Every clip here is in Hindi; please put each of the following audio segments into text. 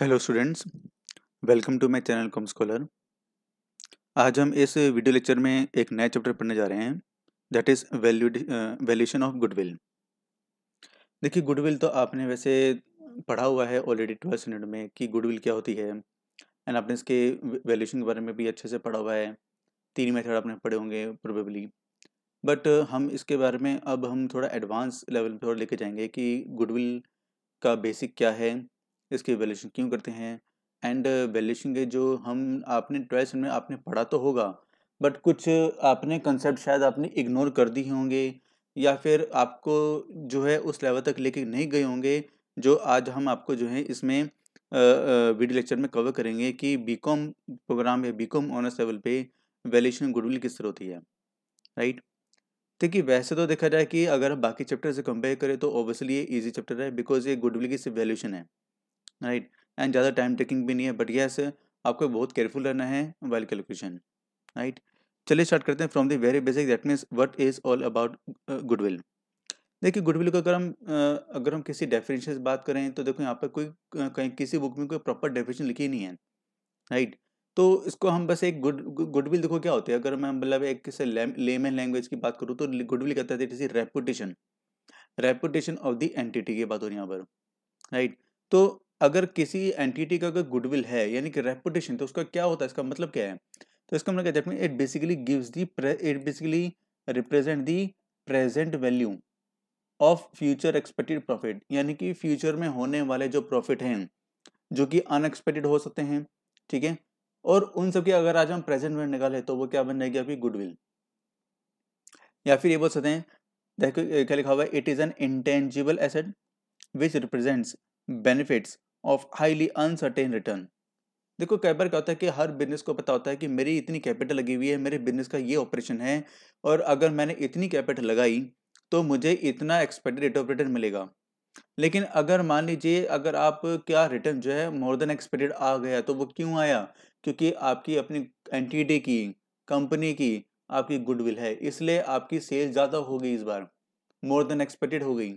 Hello students welcome to my channel com scholar आज हम इस वीडियो लेक्चर में एक नया चैप्टर पढ़ने जा रहे हैं that is valuation of goodwill देखिए गुडविल तो आपने वैसे पढ़ा हुआ है ऑलरेडी ट्वेल्थ स्टैंडर्ड में कि गुडविल क्या होती है एंड आपने इसके वैल्यूशन के बारे में भी अच्छे से पढ़ा हुआ है तीन मेथड आपने पढ़े होंगे प्रोबेबली बट uh, हम इसके बारे में अब हम थोड़ा एडवांस लेवल पर लेके जाएंगे कि गुडविल का बेसिक क्या है इसकी वैल्यूशन क्यों करते हैं एंड वैल्यूशन के जो हम आपने ट्वेल्थ में आपने पढ़ा तो होगा बट कुछ आपने कंसेप्ट शायद आपने इग्नोर कर दिए होंगे या फिर आपको जो है उस लेवल तक लेके नहीं गए होंगे जो आज हम आपको जो है इसमें वीडियो लेक्चर में कवर करेंगे कि कॉम प्रोग्राम या बीकॉम ऑनर्स लेवल पे वैल्यूशन गुडविल किस तरह होती है राइट देखिए वैसे तो देखा जाए कि अगर बाकी चैप्टर से कंपेयर करें तो ऑब्वियसली ये इजी चैप्टर है बिकॉज ये गुडविल की सिर्फ वैल्यूशन है राइट एंड ज़्यादा टाइम टेकिंग भी नहीं है बट यस आपको बहुत केयरफुल रहना है वाइल कैलकुलेशन राइट चलिए स्टार्ट करते हैं from the very basic that means what is all about goodwill देखिए गुडविल को अगर हम अगर हम किसी डेफिनेशन से बात करें तो देखो यहाँ पर कोई कहीं किसी बुक में कोई प्रॉपर डेफिनेशन लिखी नहीं है राइट तो इसको हम बस एक गुड गुडविल देखो क्या होती है अगर मैं मतलब एक किसी लेमन लैंग्वेज की बात करूँ तो गुडविल कहते हैं it reputation reputation of the entity की बात हो रही है यहाँ पर राइट तो अगर किसी एंटिटी का अगर गुडविल है यानी कि रेपुटेशन तो उसका क्या होता है इसका मतलब क्या है तो इसका मतलब क्या है it basically gives the it basically represent the present value of future expected profit यानी कि फ्यूचर में होने वाले जो प्रॉफिट हैं जो कि अनएक्सपेक्टेड हो सकते हैं ठीक है और उन सब के अगर आज हम प्रेजेंट में निकालें तो वो क्या बन जाएगी अभी गुडविल या फिर ये बोल सकते हैं देखो क्या लिखा हुआ है it is an intangible asset which represents benefits of highly uncertain return देखो कई बार क्या होता है कि हर बिजनेस को पता होता है कि मेरी इतनी कैपिटल लगी हुई है मेरे बिजनेस का ये ऑपरेशन है और अगर मैंने इतनी कैपिटल लगाई तो मुझे इतना एक्सपेक्टेड रेट ऑफ रिटर्न मिलेगा लेकिन अगर मान लीजिए अगर आप क्या रिटर्न जो है मोर देन एक्सपेक्टेड आ गया तो वो क्यों आया क्योंकि आपकी अपनी एंटिटी की कंपनी की आपकी गुडविल है इसलिए आपकी सेल ज़्यादा हो गई इस बार मोर देन एक्सपेक्टेड हो गई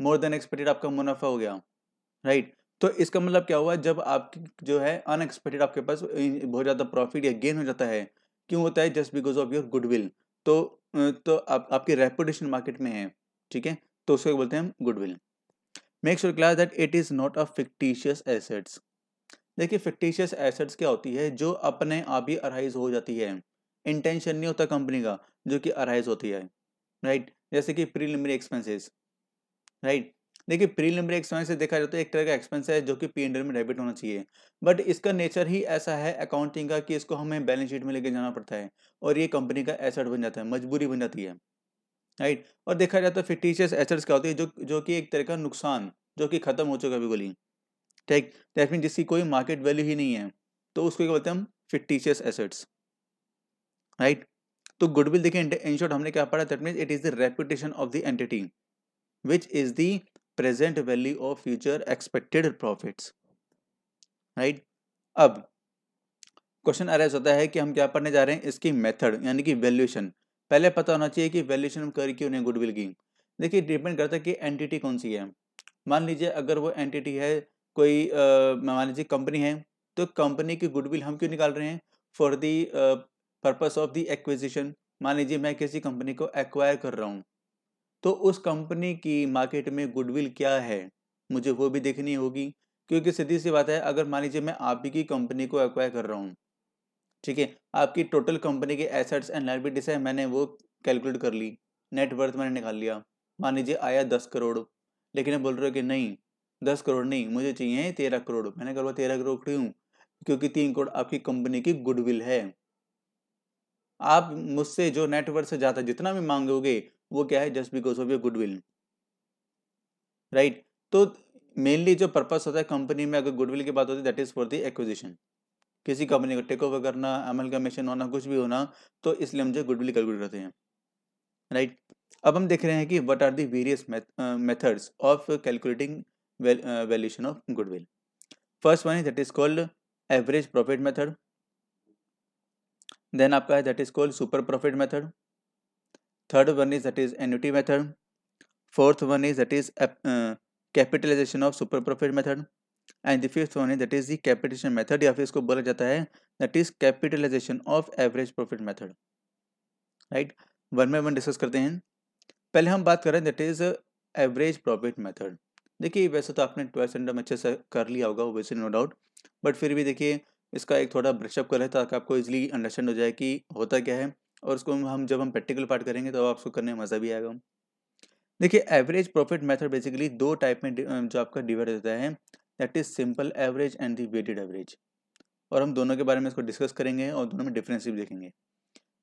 मोर देन एक्सपेक्टेड आपका मुनाफा हो गया राइट तो इसका मतलब क्या हुआ जब आप जो है अनएक्सपेक्टेड आपके पास बहुत ज़्यादा प्रॉफिट या गेन हो जाता है क्यों होता है just because of your goodwill तो तो आप आपकी रेपुटेशन मार्केट में है ठीक है तो उसको बोलते हैं हम goodwill make sure class that it is not a fictitious assets देखिए फिक्टिशियस एसेट्स क्या होती है जो अपने आप ही अराइज हो जाती है इंटेंशन नहीं होता कंपनी का जो कि अराइज होती है राइट right? जैसे कि प्रीलिमिनरी एक्सपेंसेस राइट देखिए प्रीलिमिनरी एक्सपेंस देखा जाए तो एक तरह का एक्सपेंस है जो कि पी एंडर में डेबिट होना चाहिए बट इसका नेचर ही ऐसा है अकाउंटिंग का कि इसको हमें बैलेंस शीट में लेके जाना पड़ता है और ये कंपनी का एसेट बन जाता है मजबूरी बन जाती है राइट और देखा जाए तो फिटिशियस एसेट्स क्या होती है जो जो कि एक तरह का नुकसान जो कि खत्म हो चुका है बिल्कुल ही ठीक दैट मीन जिसकी कोई मार्केट वैल्यू ही नहीं है तो उसको क्या बोलते हैं हम फिटिशियस एसेट्स राइट तो गुडविल देखिए इन शॉर्ट हमने क्या पढ़ा that mean it is the reputation of the entity which is the present value of future expected profits right अब क्वेश्चन अरेज होता है कि हम क्या पढ़ने जा रहे हैं इसकी मेथड यानी कि वैल्यूएशन पहले पता होना चाहिए कि वैल्यूएशन हम कर क्यों नहीं गुडविल की देखिए डिपेंड करता है कि एंटिटी कौन सी है मान लीजिए अगर वो एंटिटी है कोई मान लीजिए कंपनी है तो कंपनी की गुडविल हम क्यों निकाल रहे हैं for the purpose of the acquisition मान लीजिए मैं किसी कंपनी को एक्वायर कर रहा हूँ तो उस कंपनी की मार्केट में गुडविल क्या है मुझे वो भी देखनी होगी क्योंकि सीधी सी बात है अगर मान लीजिए मैं आप ही की कंपनी को एक्वायर कर रहा हूँ ठीक है आपकी टोटल कंपनी के एसेट्स एंड लाइबिलिटीज है मैंने वो कैलकुलेट कर ली नेटवर्थ मैंने निकाल लिया मान लीजिए आया दस करोड़ लेकिन बोल रहे हो कि नहीं दस करोड़ नहीं मुझे चाहिए तेरह करोड़ मैंने कहा तेरह करोड़ हूँ क्योंकि तीन करोड़ आपकी कंपनी की गुडविल है आप मुझसे जो नेटवर्क से ज़्यादा जितना भी मांगोगे वो क्या है just because of your goodwill right तो मेनली जो पर्पस होता है कंपनी में अगर गुडविल की बात होती है that is for the acquisition किसी कंपनी को टेक ओवर करना अमल का मिशन होना कुछ भी होना तो इसलिए हम जो गुडविल कैलकुलेट करते हैं राइट right? अब हम देख रहे हैं कि what are the various methods of calculating valuation of goodwill first one that is called average profit method then आपका है that is called super profit method third one is that is annuity method fourth one is that is capitalisation of super profit method and the fifth one is that is the capitation method या फिर इसको बोला जाता है that is capitalisation of average profit method right one by one discuss करते हैं पहले हम बात करें that is average profit method देखिए वैसे तो आपने ट्वेल्थ स्टैंडर्ड में अच्छे से कर लिया होगा वैसे नो डाउट बट फिर भी देखिए इसका एक थोड़ा ब्रशअप करें ताकि आपको इजीली अंडरस्टैंड हो जाए कि होता क्या है और उसको हम जब हम प्रैक्टिकल पार्ट करेंगे तो आपको करने में मज़ा भी आएगा देखिए एवरेज प्रॉफिट मेथड बेसिकली दो टाइप में जो आपका डिवाइड होता है that is simple average and the weighted average और हम दोनों के बारे में इसको डिस्कस करेंगे और दोनों में डिफरेंस भी देखेंगे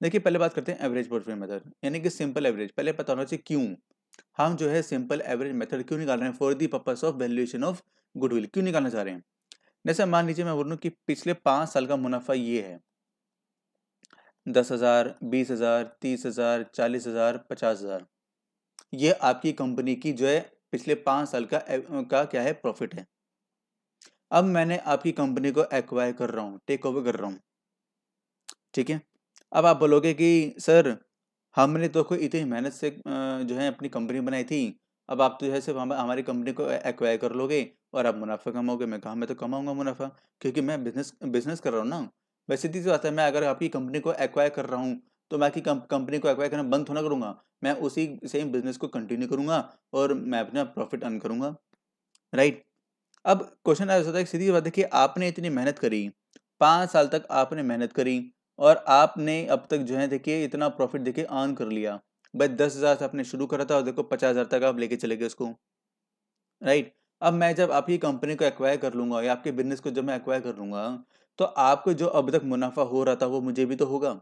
देखिए पहले बात करते हैं एवरेज प्रॉफिट मेथड यानी कि सिंपल एवरेज पहले पता होना चाहिए क्यों हम जो है सिंपल एवरेज मेथड क्यों निकाल रहे हैं for the purpose of valuation of goodwill क्यों निकालना चाह रहे हैं जैसे मान लीजिए मैं बोल रहा हूँ कि पिछले पाँच साल का मुनाफा ये है दस हज़ार बीस हज़ार तीस हज़ार चालीस हज़ार पचास हज़ार ये आपकी कंपनी की जो है पिछले पाँच साल का का क्या है प्रॉफिट है अब मैंने आपकी कंपनी को एक्वायर कर रहा हूँ टेक ओवर कर रहा हूँ ठीक है अब आप बोलोगे कि सर हमने तो कोई इतनी मेहनत से जो है अपनी कंपनी बनाई थी अब आप तो जैसे हम हमारी कंपनी को एक्वायर कर लोगे और आप मुनाफा कमाओगे मैं कहा मैं तो कमाऊंगा मुनाफा क्योंकि मैं बिजनेस बिजनेस कर रहा हूँ ना वैसे तीसरी बात है मैं अगर आपकी कंपनी को एक्वायर कर रहा हूँ तो मैं आपकी कंपनी को एक्वायर करना बंद थोड़ा करूँगा मैं उसी सेम बिजनेस को कंटिन्यू करूँगा और मैं अपना प्रॉफिट अर्न करूँगा राइट अब क्वेश्चन आ सकता है सीधी बात है कि आपने इतनी मेहनत करी पाँच साल तक आपने मेहनत करी और आपने अब तक जो है देखिए इतना प्रॉफिट देखिए अर्न कर लिया भाई दस हज़ार से आपने शुरू करा था और देखो पचास हज़ार तक आप लेके चले गए उसको राइट अब मैं जब आपकी कंपनी को एक्वायर कर लूँगा या आपके बिजनेस को जब मैं एक्वायर कर लूँगा तो आपको जो अब तक मुनाफा हो रहा था वो मुझे भी तो होगा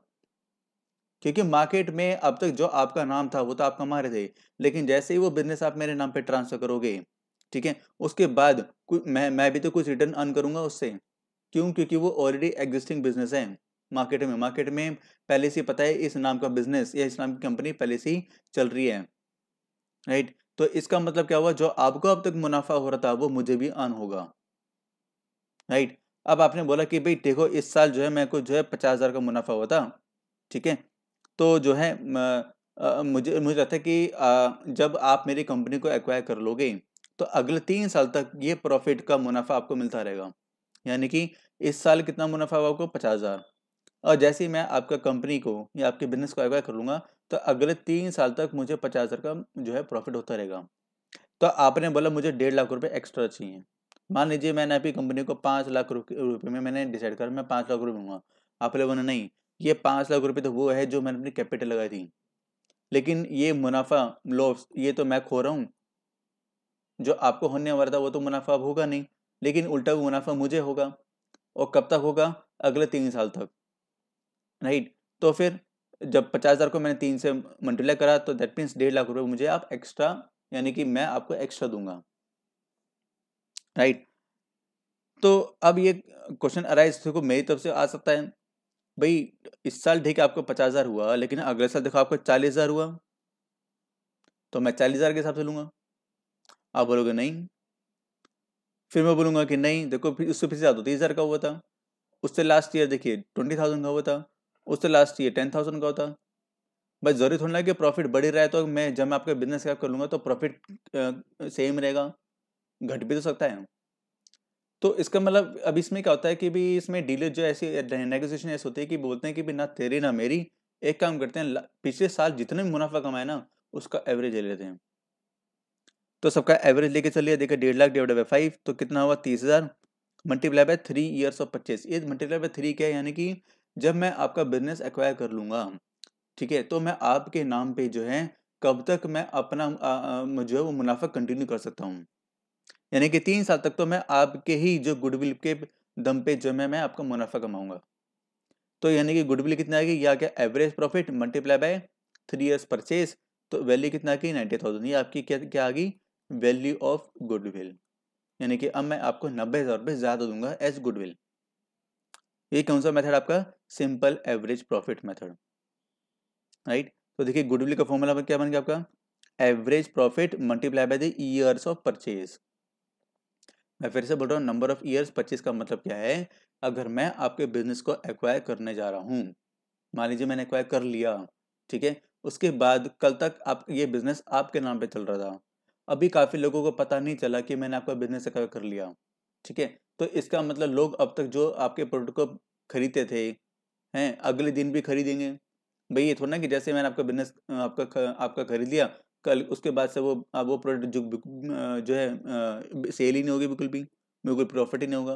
क्योंकि मार्केट में अब तक जो आपका नाम था वो तो आप कमा रहे थे लेकिन जैसे ही वो बिजनेस आप मेरे नाम पे ट्रांसफर करोगे ठीक है उसके बाद मैं मैं भी तो कुछ रिटर्न अर्न करूंगा उससे क्यों क्योंकि वो ऑलरेडी एग्जिस्टिंग बिजनेस है मार्केट में मार्केट में पहले से पता है इस नाम का बिजनेस या इस नाम की कंपनी पहले से ही चल रही है राइट तो इसका मतलब क्या हुआ जो आपको अब तक मुनाफा हो रहा था वो मुझे भी अर्न होगा राइट अब आपने बोला कि भाई देखो इस साल जो है मेरे को जो है पचास हज़ार का मुनाफा हुआ था ठीक है तो जो है आ, मुझे मुझे लगता है कि आ, जब आप मेरी कंपनी को एक्वायर कर लोगे तो अगले तीन साल तक ये प्रॉफिट का मुनाफा आपको मिलता रहेगा यानी कि इस साल कितना मुनाफा हुआ आपको पचास हज़ार और जैसे ही मैं आपका कंपनी को या आपके बिजनेस को एक्वायर कर लूँगा तो अगले तीन साल तक मुझे पचास हज़ार का जो है प्रॉफिट होता रहेगा तो आपने बोला मुझे डेढ़ लाख रुपये एक्स्ट्रा चाहिए मान लीजिए मैंने आपकी कंपनी को पाँच लाख रुपये में मैंने डिसाइड कर मैं पाँच लाख रुपये दूंगा आप लोगों ने नहीं ये पाँच लाख रुपये तो वो है जो मैंने अपनी कैपिटल लगाई थी लेकिन ये मुनाफा लॉस ये तो मैं खो रहा हूँ जो आपको होने वाला था वो तो मुनाफा अब होगा नहीं लेकिन उल्टा मुनाफा मुझे होगा और कब तक होगा अगले तीन साल तक राइट तो फिर जब पचास हज़ार को मैंने तीन से मल्टीप्लाई करा तो दैट मीन्स डेढ़ लाख रुपये मुझे आप एक्स्ट्रा यानी कि मैं आपको एक्स्ट्रा दूंगा राइट तो अब ये क्वेश्चन अराइज देखो मेरी तरफ से आ सकता है भाई इस साल ठीक है आपको पचास हज़ार हुआ लेकिन अगले साल देखो आपको चालीस हज़ार हुआ तो मैं चालीस हज़ार के हिसाब से लूँगा आप बोलोगे नहीं फिर मैं बोलूँगा कि नहीं देखो फिर उससे फिर ज़्यादा तीस हज़ार का हुआ था उससे लास्ट ईयर देखिए ट्वेंटी थाउजेंड का हुआ था उससे लास्ट ईयर टेन थाउजेंड का होता बस जरूरी थोड़ा ना कि प्रॉफिट बढ़ ही रहा है तो मैं जब मैं आपका बिजनेस कर लूँगा तो प्रॉफिट सेम रहेगा घट भी तो सकता है तो इसका मतलब अब इसमें क्या होता है कि भी इसमें डीलर जो ऐसी नेगोशिएशन ऐसी होती है कि बोलते हैं कि भी ना तेरी ना मेरी एक काम करते हैं पिछले साल जितने भी मुनाफा कमाए ना उसका एवरेज ले लेते हैं तो सबका एवरेज लेके चलिए देखिए डेढ़ लाख डिवाइड बाई फाइव तो कितना हुआ तीस हज़ार multiply by three years of पच्चीस ये मल्टीप्लाई बाय थ्री क्या है यानी कि जब मैं आपका बिजनेस एक्वायर कर लूँगा ठीक है तो मैं आपके नाम पे जो है कब तक मैं अपना जो है वो मुनाफा कंटिन्यू कर सकता हूँ यानी कि तीन साल तक तो मैं आपके ही जो गुडविल के दम पे जो मैं मैं आपका मुनाफा कमाऊंगा तो यानी कि गुडविल कितना आएगी या क्या average profit multiply by three years purchase तो वैल्यू कितना आ गई नाइन्टी थाउजेंड ये आपकी क्या क्या आ गई वैल्यू ऑफ गुडविल यानी कि अब मैं आपको नब्बे हज़ार रुपये ज़्यादा दूंगा एज गुडविल ये कौन सा मेथड आपका simple average profit method right तो देखिए गुडविल का फॉर्मूला क्या बन गया आपका average profit multiply by the years of purchase मैं फिर से बोल रहा हूँ नंबर ऑफ ईयर्स पच्चीस का मतलब क्या है अगर मैं आपके बिजनेस को एक्वायर करने जा रहा हूँ मान लीजिए मैंने एक्वायर कर लिया ठीक है उसके बाद कल तक आप ये बिजनेस आपके नाम पे चल रहा था अभी काफ़ी लोगों को पता नहीं चला कि मैंने आपका बिजनेस एक्वायर कर लिया ठीक है तो इसका मतलब लोग अब तक जो आपके प्रोडक्ट को खरीदते थे हैं अगले दिन भी खरीदेंगे भाई ये थोड़ा ना कि जैसे मैंने आपका बिजनेस आपका आपका खरीद लिया कल उसके बाद से वो अब वो प्रोडक्ट जो जो है सेल ही नहीं होगी बिल्कुल भी बिल्कुल प्रॉफिट ही नहीं होगा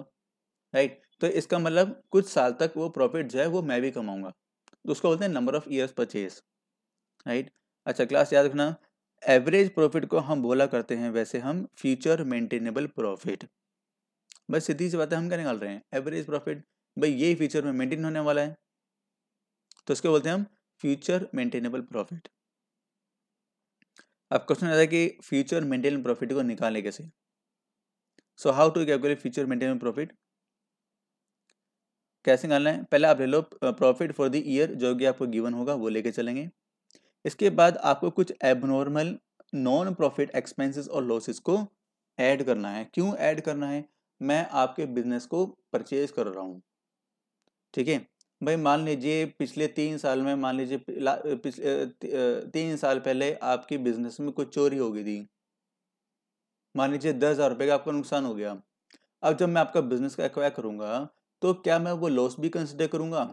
राइट तो इसका मतलब कुछ साल तक वो प्रॉफिट जो है वो मैं भी कमाऊंगा तो उसको बोलते हैं number of years purchase right अच्छा क्लास याद रखना एवरेज प्रॉफिट को हम बोला करते हैं वैसे हम फ्यूचर मेंटेनेबल प्रॉफिट बस सीधी सी बात है हम क्या निकाल रहे हैं एवरेज प्रॉफिट भाई ये फ्यूचर में मेंटेन होने वाला है तो उसको बोलते हैं हम फ्यूचर मेंटेनेबल प्रॉफिट अब क्वेश्चन आता है कि फ्यूचर मेंटेन प्रॉफिट को निकालने कैसे so how to calculate future maintain profit कैसे निकालना है पहले आप ले लो प्रॉफिट फॉर द ईयर जो कि आपको गिवन होगा वो लेके चलेंगे इसके बाद आपको कुछ एबनॉर्मल नॉन प्रॉफिट एक्सपेंसेस और लॉसेस को ऐड करना है क्यों ऐड करना है मैं आपके बिजनेस को परचेज कर रहा हूँ ठीक है भाई मान लीजिए पिछले तीन साल में मान लीजिए पिछले तीन साल पहले आपकी बिजनेस में कुछ चोरी हो गई थी मान लीजिए दस हज़ार रुपये का आपका नुकसान हो गया अब जब मैं आपका बिजनेस का एक्वायर करूँगा तो क्या मैं वो लॉस भी कंसिडर करूँगा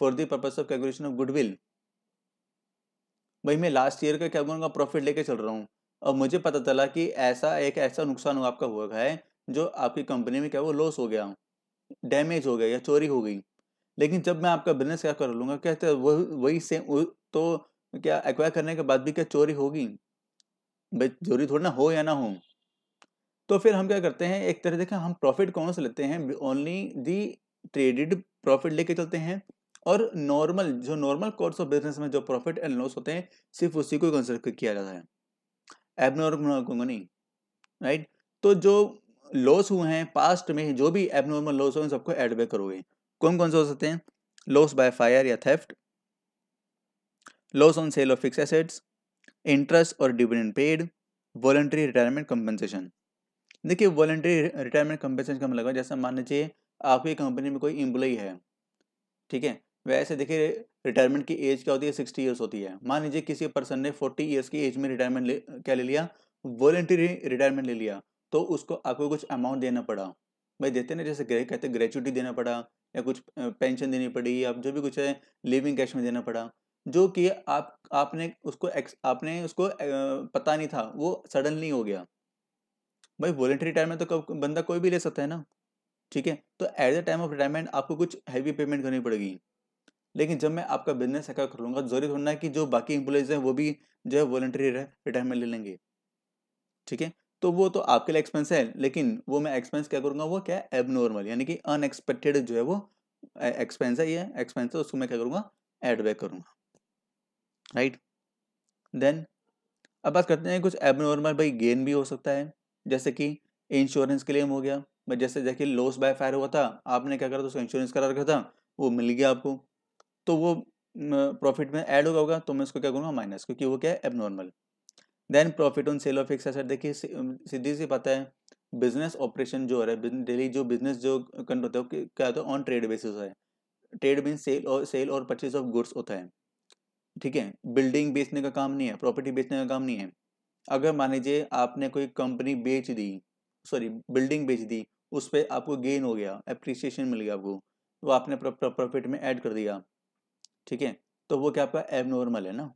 for the purpose of calculation of goodwill भाई मैं लास्ट ईयर का क्या करूँगा प्रॉफिट लेके चल रहा हूँ और मुझे पता चला कि ऐसा एक ऐसा नुकसान आपका हुआ है जो आपकी कंपनी में क्या वो लॉस हो गया डैमेज हो गया या चोरी हो गई लेकिन जब मैं आपका बिजनेस क्या कर लूँगा कहते वह, वही से तो क्या एक्वायर करने के बाद भी क्या चोरी होगी भाई चोरी थोड़ी ना हो या ना हो तो फिर हम क्या करते हैं एक तरह देखें हम प्रॉफिट कौन से लेते हैं ओनली दी ट्रेडिड प्रॉफिट लेके चलते हैं और नॉर्मल जो नॉर्मल कोर्स ऑफ बिजनेस में जो प्रॉफिट एंड लॉस होते हैं सिर्फ उसी को कंसिडर किया जाता है एबनॉर्मल को नहीं राइट तो जो लॉस हुए हैं पास्ट में जो भी एबनॉर्मल लॉस हुए सबको एडबैक करोगे कौन कौन से हो सकते हैं लॉस बाय फायर या theft loss on sale of fix assets interest और dividend paid voluntary retirement compensation देखिए वॉलेंट्री रिटायरमेंट कम्पनसेशन का मतलब जैसा मान लीजिए आपकी कंपनी में कोई एम्प्लॉई है ठीक है वैसे देखिए रिटायरमेंट की एज क्या होती है सिक्सटी ईयर्स होती है मान लीजिए किसी पर्सन ने फोर्टी ईयर्स की एज में रिटायरमेंट क्या ले लिया वॉलेंट्री रिटायरमेंट ले लिया तो उसको आपको कुछ अमाउंट देना पड़ा भाई देते ना जैसे ग्रे कहते ग्रेचुटी देना पड़ा या कुछ पेंशन देनी पड़ी या जो भी कुछ है लिविंग कैश में देना पड़ा जो कि आप आपने उसको एक्स आपने उसको पता नहीं था वो सडनली हो गया भाई वॉलेंट्री रिटायरमेंट तो कब बंदा कोई भी ले सकता है ना ठीक है तो at the time of retirement आपको कुछ हैवी पेमेंट करनी पड़ेगी लेकिन जब मैं आपका बिजनेस अकाउंट खोलूंगा जरूरी होना है कि जो बाकी एम्प्लॉयज़ हैं वो भी जो है वॉलेंट्री रिटायरमेंट ले लेंगे ठीक है तो वो तो आपके लिए एक्सपेंस है लेकिन वो मैं एक्सपेंस क्या करूँगा वो क्या है एबनॉर्मल यानी कि अनएक्सपेक्टेड जो है वो एक्सपेंस है ये एक्सपेंस है उसको मैं क्या करूँगा एड बैक करूँगा राइट देन अब बात करते हैं कुछ एबनॉर्मल भाई गेन भी हो सकता है जैसे कि इंश्योरेंस क्लेम हो गया जैसे जैसे लॉस बाय फायर हुआ था आपने क्या करा था उसका इंश्योरेंस करा रखा था वो मिल गया आपको तो वो प्रॉफिट में ऐड होगा होगा तो मैं उसको क्या करूँगा माइनस क्योंकि वो क्या है abnormal then profit on sale of fix asset देखिए सीधी सी पता है बिजनेस ऑपरेशन जो है डेली जो बिजनेस जो कंड होता है क्या होता है ऑन ट्रेड बेसिस है ट्रेड मीन सेल और सेल और परचेज ऑफ गुड्स होता है ठीक है बिल्डिंग बेचने का काम नहीं है प्रॉपर्टी बेचने का काम नहीं है अगर मान लीजिए आपने कोई कंपनी बेच दी सॉरी बिल्डिंग बेच दी उस पर आपको गेन हो गया एप्रिसिएशन मिल गया आपको वो तो आपने प्रॉफिट में ऐड कर दिया ठीक है तो वो क्या आपका एबनॉर्मल है ना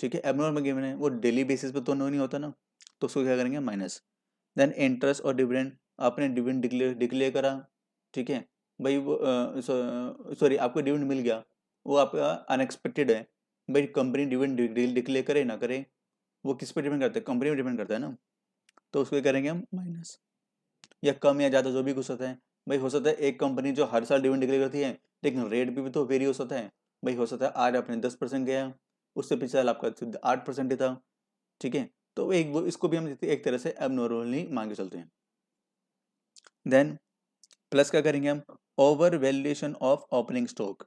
ठीक है एबनॉर्मल गिवन है वो डेली बेसिस पे तो नो नहीं होता ना तो उसको क्या करेंगे माइनस देन इंटरेस्ट और डिविडेंड आपने डिविडेंड डिक्लेयर डिक्लेयर करा ठीक है भाई वो सॉरी आपको डिविडेंड मिल गया वो आपका अनएक्सपेक्टेड है भाई कंपनी डिविडेंड डिक्लेयर करे ना करे वो किस पर डिपेंड करता है कंपनी पर डिपेंड करता है ना तो उसको करेंगे हम माइनस या कम या ज़्यादा जो भी कुछ होता है भाई हो सकता है एक कंपनी जो हर साल डिविडेंड डिक्लेयर करती है लेकिन रेट भी, भी तो वेरी हो सकता है भाई हो सकता है आज आपने दस परसेंट गया उससे पिछले साल आपका आठ परसेंट था ठीक है तो एक वो इसको भी हम एक तरह से अब नॉर्मली चलते हैं देन प्लस क्या करेंगे हम over valuation of opening stock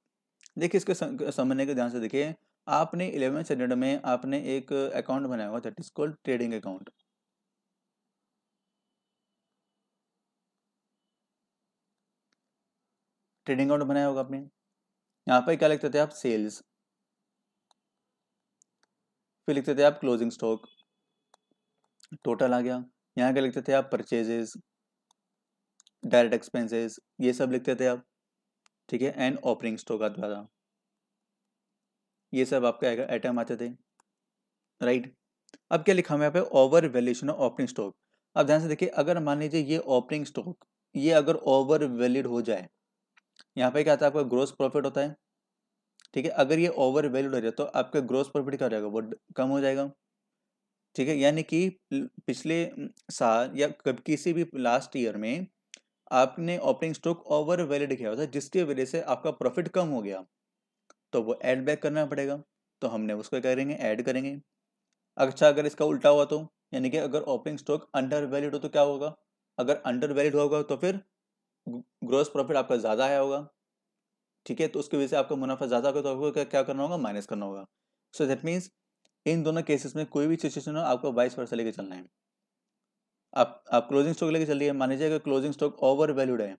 देखिए इसके समझने के ध्यान से देखिए आपने इलेवन स्टैंडर्ड में आपने एक अकाउंट बनाया हुआ that is called trading account trading account बनाया होगा आपने यहाँ पर क्या लिखते थे आप सेल्स फिर लिखते थे आप क्लोजिंग स्टॉक टोटल आ गया यहाँ क्या लिखते थे आप परचेजेस डायरेक्ट एक्सपेंसेस ये सब लिखते थे आप ठीक है एंड ओपनिंग स्टॉक आता था ये सब आपके आइटम आते थे राइट अब क्या लिखा हुआ यहाँ पे over valuation of opening stock अब ध्यान से देखिए अगर मान लीजिए ये ओपनिंग स्टॉक ये अगर ओवर वैल्यूड हो जाए यहाँ पे क्या आता है आपका ग्रोस प्रॉफिट होता है ठीक है अगर ये ओवर वैल्यूड हो जाए तो आपका ग्रोस प्रॉफिट क्या हो जाएगा वो कम हो जाएगा ठीक है यानी कि पिछले साल या कब किसी भी लास्ट ईयर में आपने ओपनिंग स्टॉक ओवर वैलिड किया था जिसकी वजह से आपका प्रॉफिट कम हो गया तो वो ऐड बैक करना पड़ेगा तो हमने उसको क्या करेंगे ऐड करेंगे अच्छा अगर इसका उल्टा हुआ तो यानी कि अगर ओपनिंग स्टॉक अंडर वैलिड हो तो क्या होगा अगर अंडर वैलिड होगा तो फिर ग्रोस प्रॉफिट आपका ज़्यादा आया होगा ठीक है तो उसकी वजह से आपका मुनाफा ज़्यादा होगा तो आपको क्या, क्या करना होगा माइनस करना होगा सो दैट मीन्स इन दोनों केसेस में कोई भी सिचुएशन हो आपको बाईस वर्ष लेके चलना है आप आप क्लोजिंग स्टॉक लेके चलिए मान लीजिए अगर क्लोजिंग स्टॉक ओवर वैल्यूड है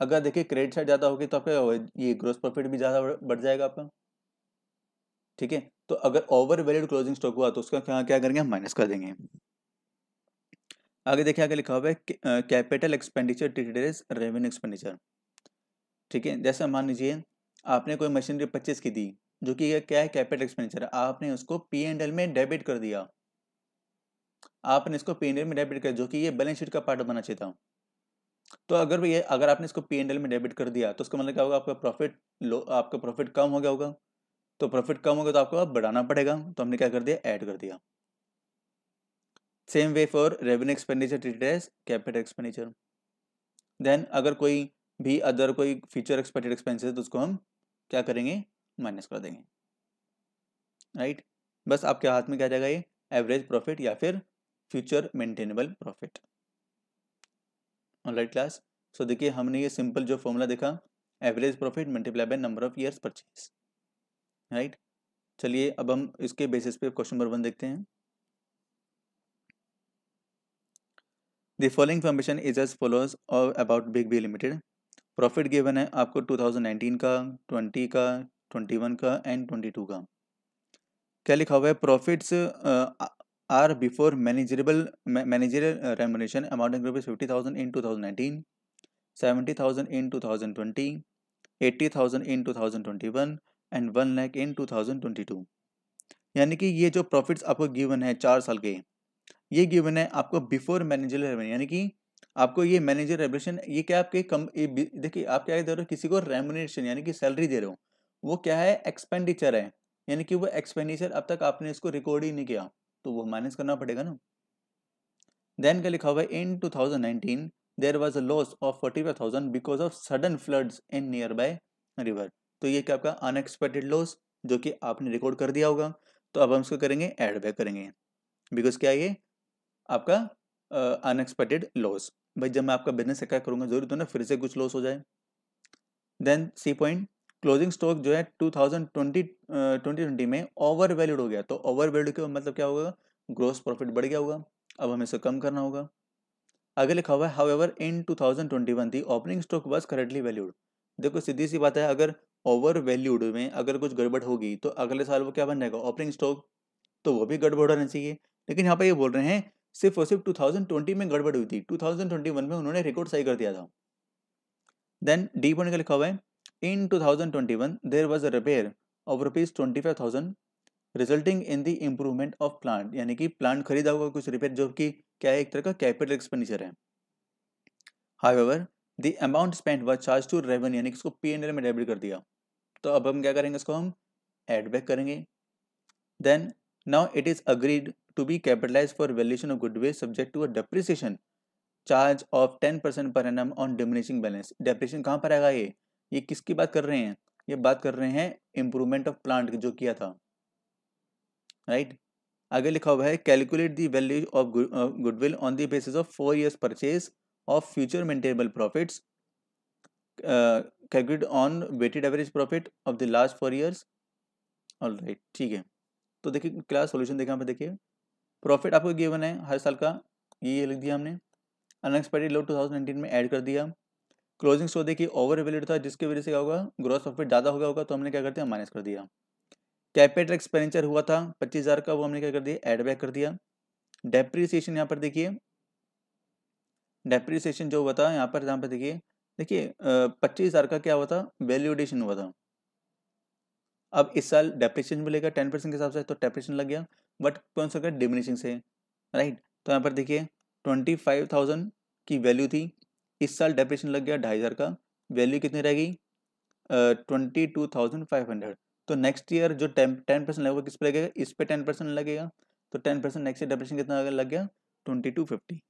अगर देखिए क्रेडिट साइड ज़्यादा होगी तो आपका ये ग्रोथ प्रॉफिट भी ज़्यादा बढ़ जाएगा आपका ठीक है तो अगर ओवर वैल्यूड क्लोजिंग स्टॉक हुआ तो उसका क्या क्या करेंगे हम माइनस कर देंगे आगे देखिए आगे लिखा हुआ है capital expenditure details revenue expenditure ठीक है जैसे मान लीजिए आपने कोई मशीनरी परचेज की दी जो कि क्या है कैपिटल एक्सपेंडिचर आपने उसको पी एंड एल में डेबिट कर दिया आपने इसको पी एंड एल में डेबिट कर जो कि ये बैलेंस शीट का पार्ट बनना चाहिए था तो अगर ये अगर आपने इसको पी एंड एल में डेबिट कर दिया तो उसका मतलब क्या होगा आपका प्रॉफिट लो आपका प्रॉफिट कम हो गया होगा तो प्रॉफिट कम होगा तो आपको आप बढ़ाना पड़ेगा तो हमने क्या कर दिया ऐड कर दिया same way for revenue expenditure treated as capital expenditure then अगर कोई भी अदर कोई फ्यूचर एक्सपेक्टेड एक्सपेंसेस तो उसको हम क्या करेंगे माइनस कर देंगे राइट right? बस आपके हाथ में क्या जाएगा ये एवरेज प्रॉफिट या फिर future maintainable profit right class so देखिए हमने ये सिंपल जो फॉर्मूला देखा average profit multiply by number of years purchase right चलिए अब हम इसके बेसिस पे क्वेश्चन नंबर वन देखते हैं the following information is as follows about big B limited profit given है आपको 2019 का 20 का 21 का एंड 22 का क्या लिखा हुआ है profits are before manageable managerial remuneration amount in rupees fifty thousand in two thousand nineteen seventy thousand in two thousand twenty eighty thousand in two thousand twenty one and one lakh in two thousand twenty two यानी कि ये जो प्रॉफिट्स आपको गिवन है चार साल के ये गिवन है आपको बिफोर मैनेजरियल रेवेन्यू यानी कि आपको ये मैनेजर रेवलेशन ये क्या आपके कम देखिए आप क्या दे रहे हो किसी को रेमोनेशन यानी कि सैलरी दे रहे हो वो क्या है एक्सपेंडिचर है यानी कि वो एक्सपेंडिचर अब तक आपने इसको रिकॉर्ड ही नहीं किया तो वो माइनस करना पड़ेगा ना देन का लिखा हुआ है in 2019 there was a loss of thousand because of sudden floods in nearby river तो ये क्या आपका अनएक्सपेक्टेड लॉस जो कि आपने रिकॉर्ड कर दिया होगा तो अब हम इसको करेंगे एड बैक करेंगे बिकॉज क्या ये आपका अनएक्सपेक्टेड लॉस भाई जब मैं आपका बिजनेस एक्वायर करूंगा जरूरी तो ना फिर से कुछ लॉस हो जाए then C point closing stock जो है ट्वेंटी ट्वेंटी में ओवर वैल्यूड हो गया तो ओवर वैल्यूड का मतलब क्या होगा ग्रोस प्रॉफिट बढ़ गया होगा अब हमें इसे कम करना होगा आगे लिखा हुआ है however in two thousand twenty one the opening stock was currently valued देखो सीधी सी बात है अगर ओवर वैल्यूड में अगर कुछ गड़बड़ होगी तो अगले साल वो क्या बन जाएगा ओपनिंग स्टॉक तो वो भी गड़बड़ होना चाहिए लेकिन यहाँ पर ये बोल रहे हैं सिर्फ और सिर्फ 2020 में गड़बड़ हुई थी 2021 में उन्होंने रिकॉर्ड सही कर दिया था देन डी पॉइंट का लिखा हुआ है in 2021 there was a repair of rupees twenty five thousand resulting in the improvement of plant यानी कि प्लांट खरीदा हुआ कुछ रिपेयर जो कि क्या है एक तरह का कैपिटल एक्सपेंडिचर है हाई however the amount spend was charge to revenue यानी कि उसको पी एन एल में डेबिट कर दिया तो अब हम क्या करेंगे इसको हम एडबैक करेंगे देन Now it is agreed to be capitalized for valuation of goodwill subject to a depreciation charge of 10% per annum on diminishing balance. Depreciation कहाँ पर आएगा ये ये किसकी बात कर रहे हैं ये बात कर रहे हैं इंप्रूवमेंट ऑफ प्लांट जो किया था राइट right? आगे लिखा हुआ है calculate the value of goodwill on the basis of four years purchase of future maintainable profits calculate on weighted average profit of the last four years all right ठीक है तो देखिए क्लास सोल्यूशन देखिए यहाँ पे देखिए प्रॉफिट आपको गिवन है हर साल का ये लिख दिया हमने अनएक्सपेक्टेड लो 2019 में ऐड कर दिया क्लोजिंग स्टोर देखिए ओवर एवेल्यूड था जिसकी वजह से क्या होगा ग्रोथ प्रॉफिट ज़्यादा हो गया होगा तो हमने क्या कर दिया माइनस कर दिया कैपिटल एक्सपेंडिचर हुआ था पच्चीस हज़ार का वो हमने क्या कर दिया एड बैक कर दिया डेप्रिसिएशन यहाँ पर देखिए डेप्रिसिएशन जो हुआ था यहाँ पर यहाँ पर देखिए देखिए पच्चीस हज़ार का क्या हुआ था वैल्यूडेशन हुआ था अब इस साल डेप्रेशन मिलेगा टेन परसेंट के हिसाब से तो डेप्रेशन लग गया बट कौन सा डिमिनिशिंग से राइट तो यहाँ पर देखिए ट्वेंटी फाइव थाउजेंड की वैल्यू थी इस साल डेप्रेशन लग गया ढाई हज़ार का वैल्यू कितनी रहेगी twenty two thousand five hundred तो नेक्स्ट ईयर जो टेन टेन परसेंट लगेगा किस पे लगेगा इस पर टेन परसेंट लगेगा तो ten percent next year depression कितना लग गया twenty two fifty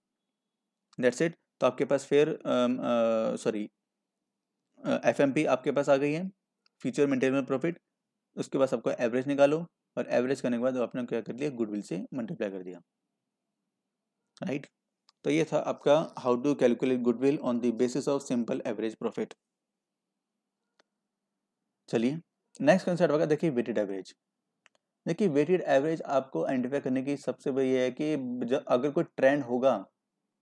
that's it तो आपके पास फिर सॉरी एफ एम पी आपके पास आ गई है फ्यूचर मेंटेनेबल प्रॉफिट उसके बाद आपको एवरेज निकालो और एवरेज करने के बाद आपने क्या कर दिया गुडविल से मल्टीप्लाई कर दिया राइट right? तो ये था आपका how to calculate goodwill on the basis of simple average profit चलिए नेक्स्ट कंसर्ट होगा देखिए वेटेड एवरेज देखिए वेटेड एवरेज आपको आइडेंटिफाई करने की सबसे बड़ी है कि अगर कोई ट्रेंड होगा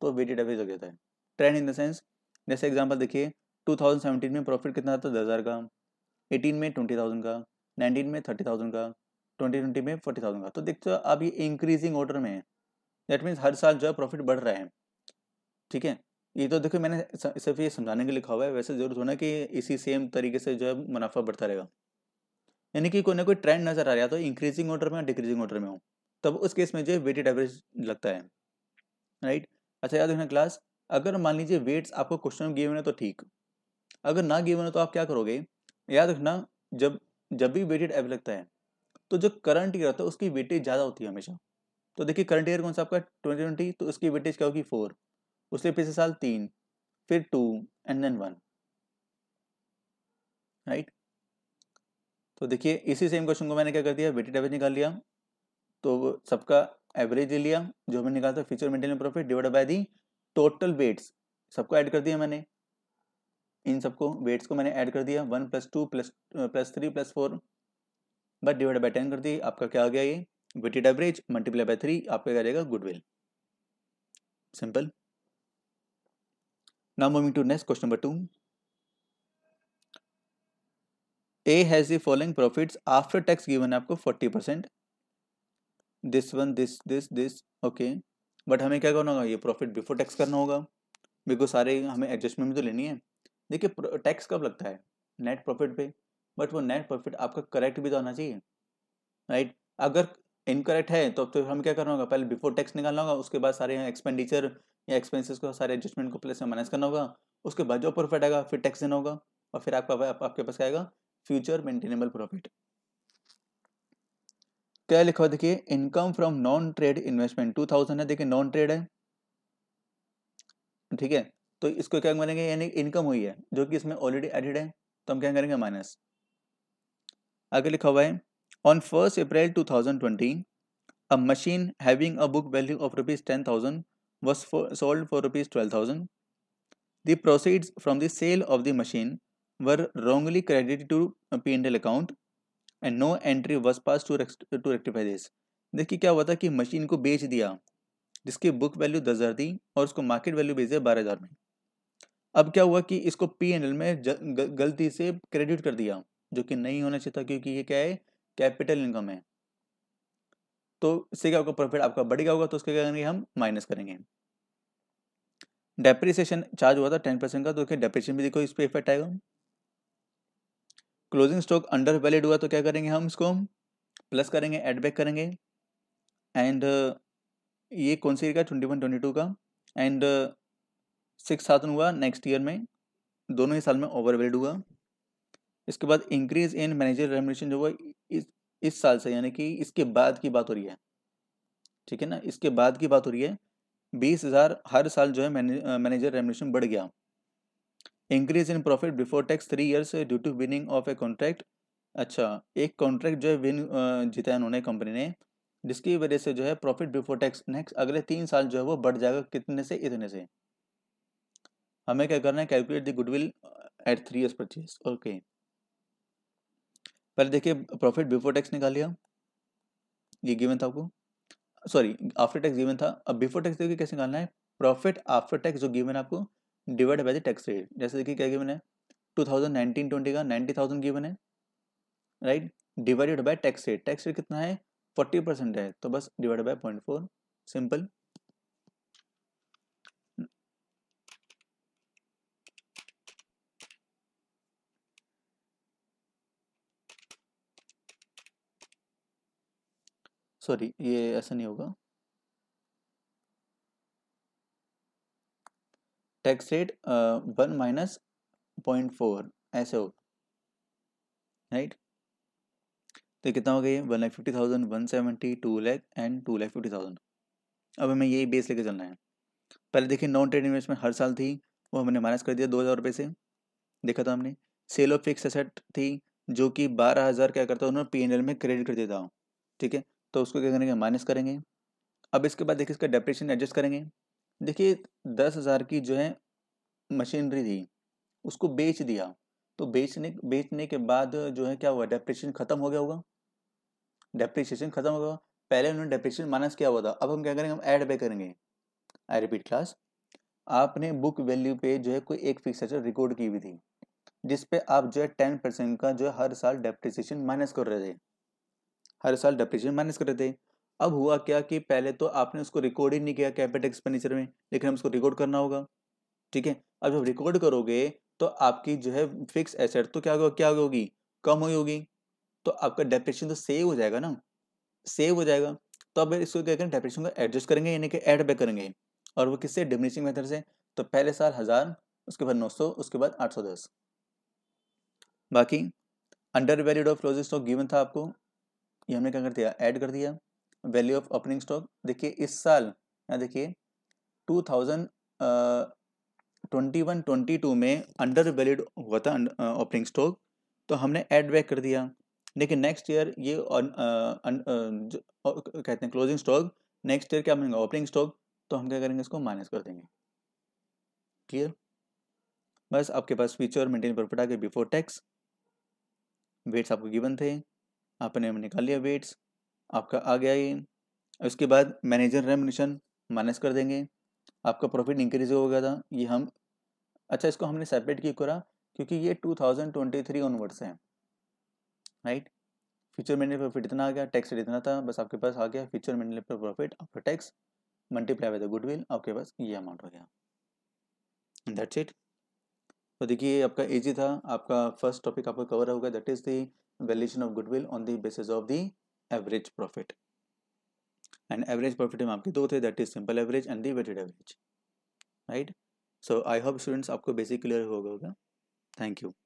तो वेटेड एवरेज हो जाता है ट्रेंड इन द सेंस जैसे एग्जांपल देखिए 2017 में प्रॉफिट कितना था दस हज़ार का 18 में 20,000 का नाइनटीन में थर्टी थाउजेंड का ट्वेंटी ट्वेंटी में फोर्टी थाउजेंड का तो देखते हो अब ये इंक्रीजिंग ऑर्डर में है दैट मीन्स हर साल जो है प्रॉफिट बढ़ रहा है ठीक है ये तो देखो मैंने सिर्फ ये समझाने के लिए लिखा हुआ है वैसे जरूर होना कि इसी सेम तरीके से जो है मुनाफा बढ़ता रहेगा यानी कि कोई ना कोई ट्रेंड नजर आ रहा है तो इंक्रीजिंग ऑर्डर में डिक्रीजिंग ऑर्डर में हो तब उस केस में जो है वेटेड एवरेज लगता है राइट अच्छा याद रखना क्लास अगर मान लीजिए वेट्स आपको क्वेश्चन गिवन है तो ठीक अगर ना गिवन है तो आप क्या करोगे याद रखना जब जब भी वेटेड एवरेज लगता है तो जो करंट ईयर होता है उसकी वेटेज ज़्यादा होती है हमेशा तो देखिए करंट ईयर कौन सा आपका ट्वेंटी ट्वेंटी तो उसकी वेटेज क्या होगी फोर उसके पिछले साल तीन फिर two and then one right तो देखिए इसी सेम क्वेश्चन को मैंने क्या कर दिया वेटेड एवरेज निकाल लिया तो सबका एवरेज ले लिया जो हमने निकाला था future maintain profit divide by the total weights सबको ऐड कर दिया मैंने इन सबको वेट्स को मैंने ऐड कर दिया one plus two plus plus three plus four but divide by ten कर दी आपका क्या आ गया ये weighted average multiply by three आपका क्या जाएगा goodwill simple now moving to next question number two a has the following profits after tax given आपको forty percent this one this this this okay but हमें क्या करना होगा ये प्रॉफिट बिफोर टैक्स करना होगा बिकॉज सारे हमें एडजस्टमेंट भी तो लेनी है देखिए टैक्स कब लगता है नेट प्रॉफिट पे बट वो नेट प्रॉफिट आपका करेक्ट भी तो होना चाहिए राइट अगर इनकरेक्ट है तो तो हम क्या करना होगा पहले बिफोर टैक्स निकालना होगा उसके बाद सारे एक्सपेंडिचर या एक्सपेंसेस को सारे एडजस्टमेंट को प्लस में माइनस करना होगा उसके बाद जो प्रॉफिट आएगा फिर टैक्स देना होगा और फिर आपका आप, आपके पास आएगा फ्यूचर मेंटेनेबल प्रॉफिट क्या लिखा हुआ देखिए income from non trade investment two thousand है देखिए नॉन ट्रेड है ठीक है तो इसको क्या मानेंगे यानी इनकम हुई है जो कि इसमें ऑलरेडी एडिड है तो हम क्या करेंगे माइनस आगे लिखा हुआ है on first April 2020 a machine having a book value of rupees ten thousand was sold for rupees twelve thousand the proceeds from the sale of the machine were wrongly credit to P and L account and no entry was pass to to rectify this देखिए क्या हुआ था कि मशीन को बेच दिया जिसकी बुक वैल्यू दस हज़ार थी और उसको मार्केट वैल्यू बेच दिया बारह हज़ार में अब क्या हुआ कि इसको पी एन एल में गलती से क्रेडिट कर दिया जो कि नहीं होना चाहिए था क्योंकि ये क्या है कैपिटल इनकम है तो इससे क्या होगा प्रॉफिट आपका बढ़ गया होगा तो उसके क्या करेंगे हम माइनस करेंगे डेप्रिसिएशन चार्ज हुआ था टेन परसेंट का तो देखिए डेप्रिसिएशन भी देखो इस पर इफेक्ट आएगा क्लोजिंग स्टॉक अंडर वैलिड हुआ तो क्या करेंगे हम इसको प्लस करेंगे एड बैक करेंगे एंड ये कौन सी का ट्वेंटी वन ट्वेंटी टू का एंड सिक्स थाउजेंड हुआ नेक्स्ट ईयर में दोनों ही साल में ओवरवेल्ड हुआ इसके बाद इंक्रीज इन मैनेजर रेमोनेशन जो हुआ इस इस साल से यानी कि इसके बाद की बात हो रही है ठीक है ना इसके बाद की बात हो रही है बीस हज़ार हर साल जो है मैनेजर रेमोनेशन बढ़ गया increase in profit before tax three years due to winning of a contract अच्छा एक कॉन्ट्रैक्ट जो है विन जीता है उन्होंने कंपनी ने जिसकी वजह से जो है प्रॉफिट बिफोर टैक्स नेक्स्ट अगले तीन साल जो है वो बढ़ जाएगा कितने से इतने से हमें क्या करना है calculate the goodwill at three years purchase okay पहले देखिए प्रॉफिट बिफोर टैक्स निकाल लिया ये गिवन था आपको सॉरी आफ्टर टैक्स गिवन था अब बिफोर टैक्स देखिए कैसे निकालना है प्रॉफिट आफ्टर टैक्स जो गिवन आपको divide by the tax rate जैसे देखिए क्या गिवन है नाइनटीन ट्वेंटी का थाउजेंड गिवन है right divided by tax rate tax rate कितना है फोर्टी परसेंट है तो बस divide by point four simple sorry ये ऐसा नहीं होगा tax rate one minus point four ऐसे होगा राइट तो कितना हो गया one lakh fifty thousand one seventy to lakh and two lakh fifty thousand अब हमें यही बेस लेके चलना है पहले देखिए नॉन ट्रेड इन्वेस्टमेंट हर साल थी वो हमने माइनस कर दिया दो हज़ार रुपये से देखा था हमने सेल ऑफ फिक्स एसेट थी जो कि बारह हज़ार क्या करता उन्होंने पी एन एल में क्रेडिट कर देता हूँ ठीक है तो उसको क्या करेंगे माइनस करेंगे अब इसके बाद देखिए इसका डेप्रेशन एडजस्ट करेंगे देखिए दस हज़ार की जो है मशीनरी थी उसको बेच दिया तो बेचने बेचने के बाद जो है क्या हुआ डेप्रेशन ख़त्म हो गया होगा डेप्रेशन खत्म हो गया पहले उन्होंने डेप्रेशन माइनस किया हुआ था अब हम क्या करेंगे हम ऐड पे करेंगे आई रिपीट क्लास आपने बुक वैल्यू पे जो है कोई एक फिक्स एसेट रिकॉर्ड की हुई थी जिस आप जो है टेन परसेंट का जो है हर साल डेप्रिसिएशन माइनस कर रहे थे हर साल डिप्रेशन माइनस कर देते हैं अब हुआ क्या कि पहले तो आपने उसको रिकॉर्ड ही नहीं किया कैपिटल एक्सपेंडिचर में लेकिन हम उसको रिकॉर्ड करना होगा ठीक है अब जब रिकॉर्ड करोगे तो आपकी जो है फिक्स एसेट तो क्या क्या होगी कम हुई होगी तो आपका डेप्रेशन तो सेव हो जाएगा ना सेव हो जाएगा तो अब इसको क्या करें डेप्रेशन को एडजस्ट करेंगे यानी कि एड बैक करेंगे और वो किससे डिमिनिशिंग मेथड से तो पहले साल हज़ार उसके बाद नौ सौ उसके बाद आठ सौ दस बाकी अंडर वैल्यूड ऑफ क्लोजिंग तो गिवन था आपको ये हमने क्या कर दिया ऐड कर दिया वैल्यू ऑफ ओपनिंग स्टॉक देखिए इस साल यहाँ देखिए two thousand twenty one twenty two में अंडर वैलिड हुआ था ओपनिंग स्टॉक तो हमने ऐड बैक कर दिया लेकिन नेक्स्ट ईयर ये कहते हैं क्लोजिंग स्टॉक नेक्स्ट ईयर क्या बनेगा ओपनिंग स्टॉक तो हम क्या करेंगे इसको माइनस कर देंगे क्लियर बस आपके पास फ्यूचर मेंटेन प्रॉफिट आ गए बिफोर टैक्स वेट्स आपको गिवन थे आपने निकाल लिया वेट्स आपका आ गया ये उसके बाद मैनेजर रेमोनेशन माइनस कर देंगे आपका प्रॉफिट इंक्रीज हो गया था ये हम अच्छा इसको हमने सेपरेट क्यों करा क्योंकि ये 2023 ऑनवर्ड्स है राइट फ्यूचर मैंने प्रॉफिट इतना आ गया टैक्स रेट इतना था बस आपके पास आ गया फ्यूचर मैंने profit after tax multiply by the goodwill आपके पास ये अमाउंट हो गया दैट्स इट तो देखिए आपका एजी था आपका फर्स्ट टॉपिक आपका कवर होगा that is the valuation of goodwill on the basis of the average profit and average profit में आपके दो थे that is simple average and the weighted average right so I hope students आपको बेसिक क्लियर होगा होगा थैंक यू